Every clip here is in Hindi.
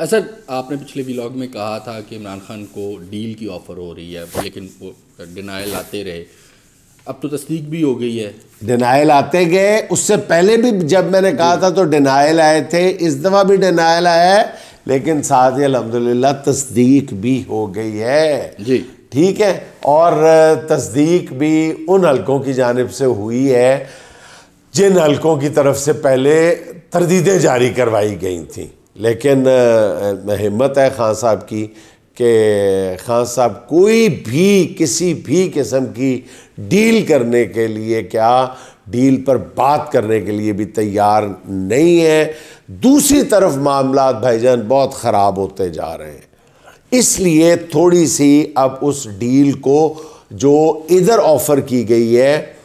असर अच्छा, आपने पिछले व्लॉग में कहा था कि इमरान खान को डील की ऑफ़र हो रही है लेकिन वो डिनाइल आते रहे अब तो तस्दीक भी हो गई है डिनाइल आते गए उससे पहले भी जब मैंने कहा था तो डिनाइल आए थे इस दफ़ा भी डिनाइल आया है लेकिन साथ ही अलहमदिल्ला तस्दीक भी हो गई है जी ठीक है और तस्दीक भी उन हल्कों की जानब से हुई है जिन हल्कों की तरफ से पहले तरदीदें जारी करवाई गई थी लेकिन हिम्मत है खान साहब की कि खान साहब कोई भी किसी भी किस्म की डील करने के लिए क्या डील पर बात करने के लिए भी तैयार नहीं है दूसरी तरफ मामला भाईजान बहुत ख़राब होते जा रहे हैं इसलिए थोड़ी सी अब उस डील को जो इधर ऑफ़र की गई है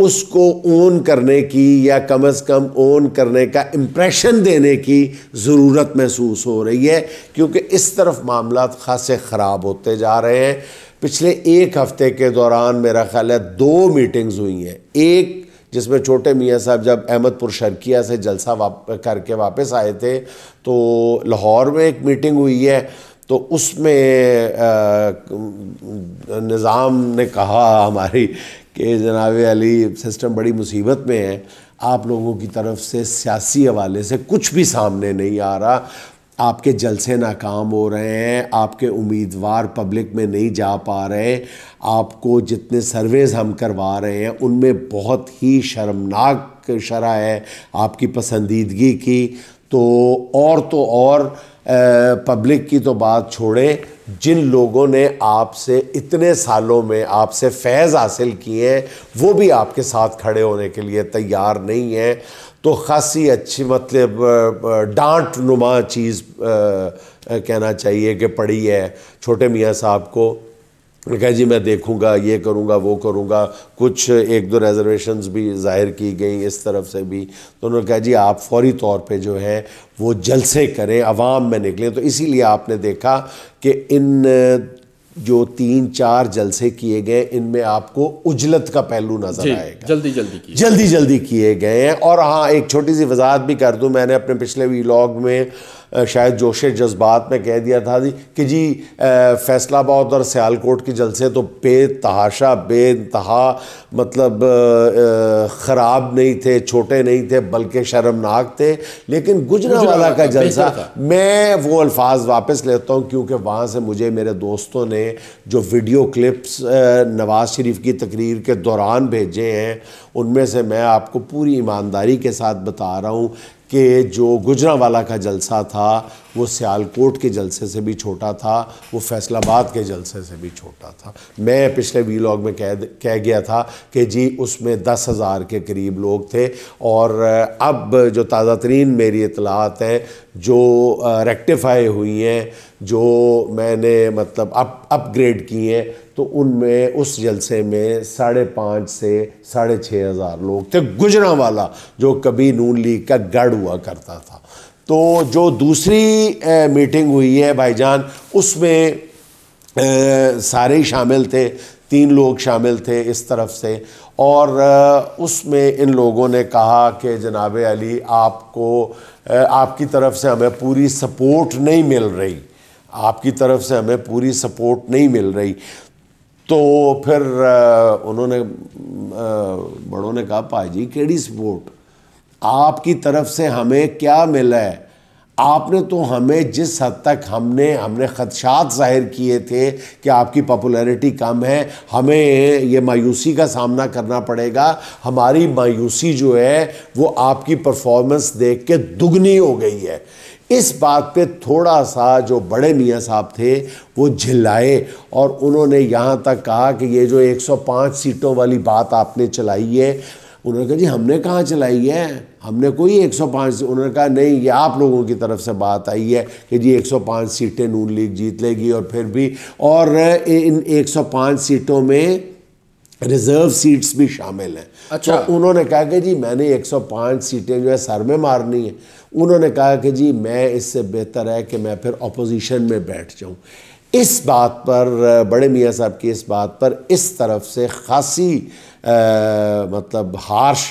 उसको ओन करने की या कम से कम ओन करने का इम्प्रेशन देने की ज़रूरत महसूस हो रही है क्योंकि इस तरफ मामला खासे ख़राब होते जा रहे हैं पिछले एक हफ़्ते के दौरान मेरा ख्याल है दो मीटिंग्स हुई हैं एक जिसमें छोटे मियाँ साहब जब अहमदपुर शर्किया से जलसा वाप करके वापस आए थे तो लाहौर में एक मीटिंग हुई है तो उसमें निज़ाम ने कहा हमारी कि जनाब अली सिस्टम बड़ी मुसीबत में है आप लोगों की तरफ से सियासी हवाले से कुछ भी सामने नहीं आ रहा आपके जलसे नाकाम हो रहे हैं आपके उम्मीदवार पब्लिक में नहीं जा पा रहे आपको जितने सर्वेज हम करवा रहे हैं उनमें बहुत ही शर्मनाक शरह है आपकी पसंदीदगी की तो और तो और पब्लिक की तो बात छोड़ें जिन लोगों ने आपसे इतने सालों में आपसे फैज़ हासिल किए हैं वो भी आपके साथ खड़े होने के लिए तैयार नहीं हैं तो खासी अच्छी मतलब डांट नुमा चीज़ कहना चाहिए कि पड़ी है छोटे मियाँ साहब को कहा जी मैं देखूंगा ये करूंगा वो करूंगा कुछ एक दो रिजर्वेशंस भी जाहिर की गई इस तरफ से भी तो उन्होंने कहा जी आप फौरी तौर पे जो है वो जलसे करें आवाम में निकलें तो इसीलिए आपने देखा कि इन जो तीन चार जलसे किए गए इनमें आपको उजलत का पहलू नजर आएगा जल्दी जल्दी जल्दी जल्दी किए गए हैं और हाँ एक छोटी सी वजाहत भी कर दूं मैंने अपने पिछले वीलॉग में शायद जोश जज्बात में कह दिया था जी कि जी फैसलाबाद और सयालकोट के जलसे तो बेतहाशा इंतहा मतलब ख़राब नहीं थे छोटे नहीं थे बल्कि शर्मनाक थे लेकिन गुजरावाला का जलसा मैं वो अल्फाज वापस लेता हूँ क्योंकि वहाँ से मुझे मेरे दोस्तों ने जो वीडियो क्लिप्स नवाज़ शरीफ की तकरीर के दौरान भेजे हैं उनमें से मैं आपको पूरी ईमानदारी के साथ बता रहा हूँ कि जो गुजरावाला का जलसा था वो सियालकोट के जलसे से भी छोटा था वो फैसलाबाद के जलसे से भी छोटा था मैं पिछले वीलॉग में कह कह गया था कि जी उसमें दस हज़ार के करीब लोग थे और अब जो ताज़ा तरीन मेरी इतलात हैं जो रेक्टिफाई हुई हैं जो मैंने मतलब अप अपग्रेड किए तो उनमें उस जलसे में साढ़े पाँच से साढ़े छः हज़ार लोग थे गुजरा वाला जो कभी नून लीग का गढ़ हुआ करता था तो जो दूसरी ए, मीटिंग हुई है भाईजान उसमें ए, सारे ही शामिल थे तीन लोग शामिल थे इस तरफ से और उसमें इन लोगों ने कहा कि जनाब अली आपको आपकी तरफ से हमें पूरी सपोर्ट नहीं मिल रही आपकी तरफ से हमें पूरी सपोर्ट नहीं मिल रही तो फिर उन्होंने बड़ों ने कहा जी कड़ी सपोर्ट आपकी तरफ से हमें क्या मिला है आपने तो हमें जिस हद तक हमने हमने खदशात जाहिर किए थे कि आपकी पॉपुलैरिटी कम है हमें ये मायूसी का सामना करना पड़ेगा हमारी मायूसी जो है वो आपकी परफॉर्मेंस देख के दुगनी हो गई है इस बात पे थोड़ा सा जो बड़े मियाँ साहब थे वो झिल्लाए और उन्होंने यहाँ तक कहा कि ये जो 105 सीटों वाली बात आपने चलाई है उन्होंने कहा जी हमने कहाँ चलाई है हमने कोई 105 उन्होंने कहा नहीं ये आप लोगों की तरफ से बात आई है कि जी 105 सीटें नून लीग जीत लेगी और फिर भी और इन 105 सीटों में रिजर्व सीट्स भी शामिल हैं अच्छा तो उन्होंने कहा कि जी मैंने 105 सीटें जो है सर में मारनी है उन्होंने कहा कि जी मैं इससे बेहतर है कि मैं फिर अपोजिशन में बैठ जाऊं इस बात पर बड़े मियाँ साहब की इस बात पर इस तरफ से खासी आ, मतलब हार्श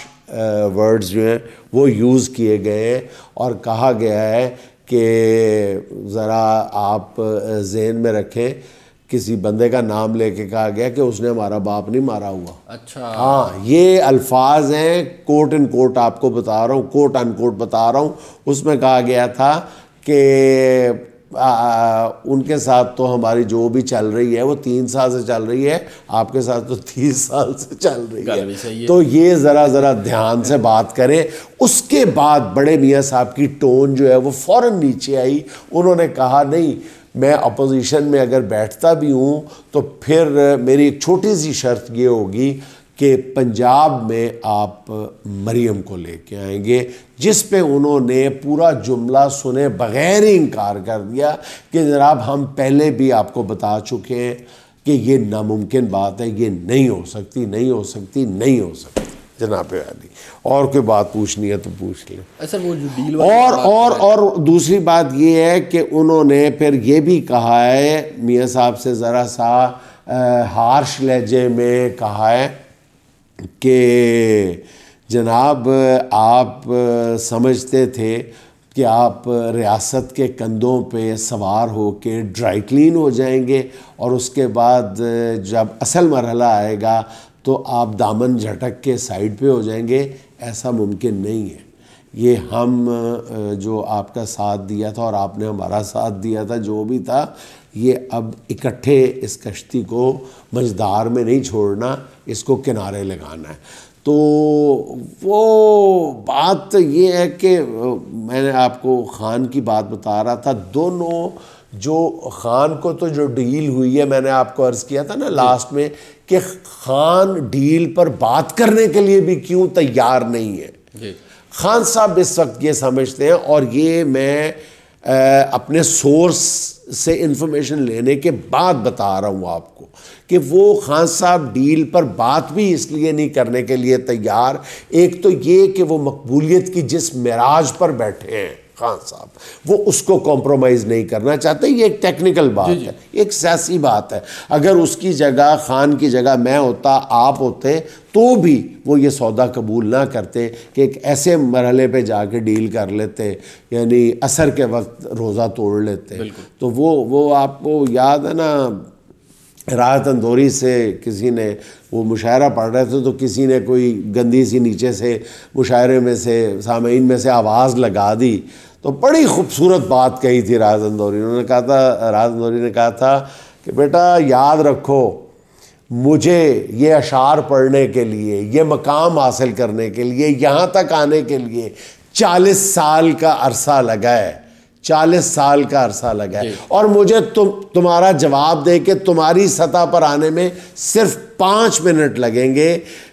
वर्ड्स जो हैं वो यूज़ किए गए हैं और कहा गया है कि ज़रा आप जहन में रखें किसी बंदे का नाम लेके कहा गया कि उसने हमारा बाप नहीं मारा हुआ अच्छा हाँ ये अल्फाज हैं कोर्ट इन कोर्ट आपको बता रहा हूँ कोर्ट अन कोर्ट बता रहा हूँ उसमें कहा गया था कि उनके साथ तो हमारी जो भी चल रही है वो तीन साल से चल रही है आपके साथ तो तीस साल से चल रही है तो ये ज़रा ज़रा ध्यान से बात करें उसके बाद बड़े मियाँ साहब की टोन जो है वो फ़ौर नीचे आई उन्होंने कहा नहीं मैं अपोजिशन में अगर बैठता भी हूँ तो फिर मेरी एक छोटी सी शर्त ये होगी कि पंजाब में आप मरियम को लेके आएंगे जिस पे उन्होंने पूरा जुमला सुने बगैर ही इनकार कर दिया कि जनाब हम पहले भी आपको बता चुके हैं कि ये नामुमकिन बात है ये नहीं हो सकती नहीं हो सकती नहीं हो सकती जनाब वाली और कोई बात पूछनी है तो पूछ ले अच्छा वो जो डील और और और दूसरी बात ये है कि उन्होंने फिर ये भी कहा है मियाँ साहब से ज़रा सा हार्श लहजे में कहा है कि जनाब आप समझते थे कि आप रियासत के कंधों पे सवार हो के ड्राई क्लीन हो जाएंगे और उसके बाद जब असल मरहला आएगा तो आप दामन झटक के साइड पे हो जाएंगे ऐसा मुमकिन नहीं है ये हम जो आपका साथ दिया था और आपने हमारा साथ दिया था जो भी था ये अब इकट्ठे इस कश्ती को मझदार में नहीं छोड़ना इसको किनारे लगाना है तो वो बात तो ये है कि मैंने आपको ख़ान की बात बता रहा था दोनों जो ख़ान को तो जो डील हुई है मैंने आपको अर्ज़ किया था ना लास्ट में कि खान डील पर बात करने के लिए भी क्यों तैयार नहीं है खान साहब इस वक्त ये समझते हैं और ये मैं आ, अपने सोर्स से इंफॉर्मेशन लेने के बाद बता रहा हूँ आपको कि वो खान साहब डील पर बात भी इसलिए नहीं करने के लिए तैयार एक तो ये कि वो मकबूलियत की जिस मराज पर बैठे हैं खान साहब वो उसको कॉम्प्रोमाइज़ नहीं करना चाहते ये एक टेक्निकल बात जी जी। है एक सियासी बात है अगर उसकी जगह खान की जगह मैं होता आप होते तो भी वो ये सौदा कबूल ना करते कि एक ऐसे मरहले पे जाके डील कर लेते यानी असर के वक्त रोज़ा तोड़ लेते तो वो वो आपको याद है ना राहत अंदोरी से किसी ने वो मुशायरा पढ़ रहे थे तो किसी ने कोई गंदी सी नीचे से मुशायरे में से सामीन में से आवाज़ लगा दी तो बड़ी खूबसूरत बात कही थी राज तंदोरी उन्होंने कहा था राहत अंदौरी ने कहा था कि बेटा याद रखो मुझे ये अशार पढ़ने के लिए ये मकाम हासिल करने के लिए यहाँ तक आने के लिए चालीस साल का अरसा लगा है चालीस साल का अरसा लगा है और मुझे तुम तुम्हारा जवाब दे के तुम्हारी सतह पर आने में सिर्फ पाँच मिनट लगेंगे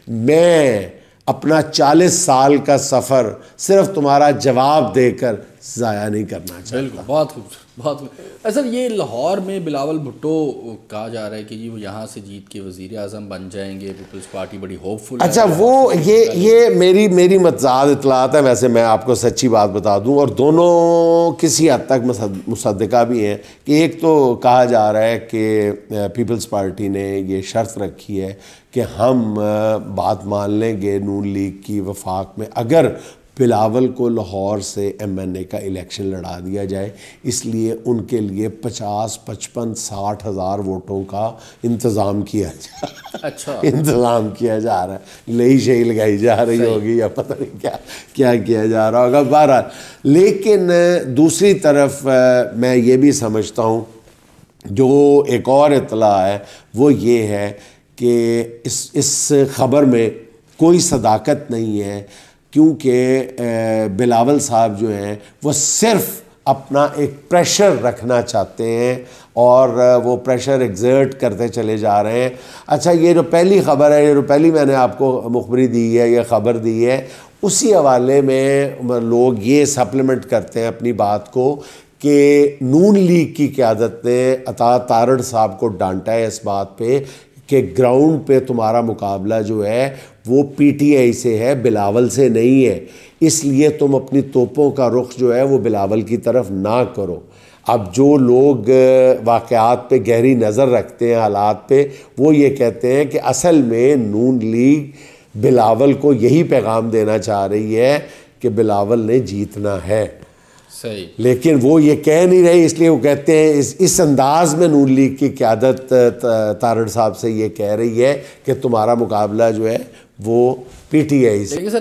मैं अपना चालीस साल का सफ़र सिर्फ तुम्हारा जवाब देकर ज़ाया नहीं करना चाहिए बिल्कुल बहुत खूब बहुत असल अच्छा, ये लाहौर में बिलावल भुट्टो कहा जा रहा है कि जी वो यहाँ से जीत के वजीर अजम बन जाएंगे पीपल्स पार्टी बड़ी होपफुल अच्छा वो ये ये मेरी मेरी मतजाद इतलात है वैसे मैं आपको सच्ची बात बता दूँ और दोनों किसी हद तक मुसदा भी हैं कि एक तो कहा जा रहा है कि पीपल्स पार्टी ने ये शर्त रखी है कि हम बात मान लेंगे नून लीग की वफाक में अगर बिलावल को लाहौर से एमएनए का इलेक्शन लड़ा दिया जाए इसलिए उनके लिए पचास पचपन साठ हज़ार वोटों का इंतज़ाम किया जा अच्छा इंतज़ाम किया जा रहा है नई शही लगाई जा रही होगी या पता नहीं क्या क्या किया जा रहा होगा बहरहाल लेकिन दूसरी तरफ मैं ये भी समझता हूँ जो एक और इतला है वो ये है कि इस इस खबर में कोई सदाकत नहीं है क्योंकि बिलावल साहब जो हैं वो सिर्फ अपना एक प्रेशर रखना चाहते हैं और वो प्रेशर एग्जर्ट करते चले जा रहे हैं अच्छा ये जो पहली खबर है ये जो पहली मैंने आपको मुखबरी दी है यह ख़बर दी है उसी हवाले में लोग ये सप्लीमेंट करते हैं अपनी बात को कि नून लीग की क्यादत ने अता तारड़ साहब को डांटा है इस बात पे कि ग्राउंड पे तुम्हारा मुकाबला जो है वो पीटीआई से है बिलावल से नहीं है इसलिए तुम अपनी तोपों का रुख जो है वो बिलावल की तरफ ना करो अब जो लोग वाकयात पे गहरी नज़र रखते हैं हालात पे वो ये कहते हैं कि असल में नून लीग बिलावल को यही पैगाम देना चाह रही है कि बिलावल ने जीतना है सही लेकिन वो ये कह नहीं रहे इसलिए वो कहते हैं इस इस अंदाज में नून लीग की क्यादत तारण साहब से ये कह रही है कि तुम्हारा मुकाबला जो है वो पीटीआई से